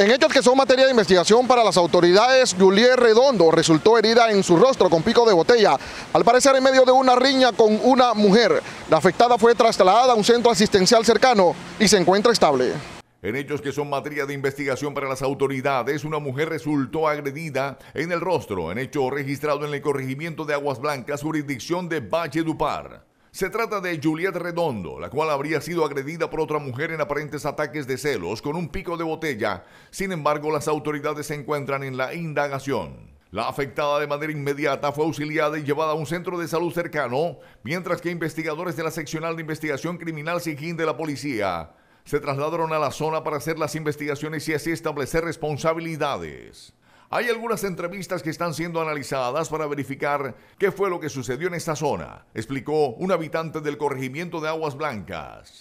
En hechos que son materia de investigación para las autoridades, Julier Redondo resultó herida en su rostro con pico de botella, al parecer en medio de una riña con una mujer. La afectada fue trasladada a un centro asistencial cercano y se encuentra estable. En hechos que son materia de investigación para las autoridades, una mujer resultó agredida en el rostro, en hecho registrado en el corregimiento de Aguas Blancas, jurisdicción de Valle Dupar. Se trata de Juliet Redondo, la cual habría sido agredida por otra mujer en aparentes ataques de celos con un pico de botella. Sin embargo, las autoridades se encuentran en la indagación. La afectada de manera inmediata fue auxiliada y llevada a un centro de salud cercano, mientras que investigadores de la seccional de investigación criminal Sijín de la policía se trasladaron a la zona para hacer las investigaciones y así establecer responsabilidades. Hay algunas entrevistas que están siendo analizadas para verificar qué fue lo que sucedió en esta zona, explicó un habitante del corregimiento de Aguas Blancas.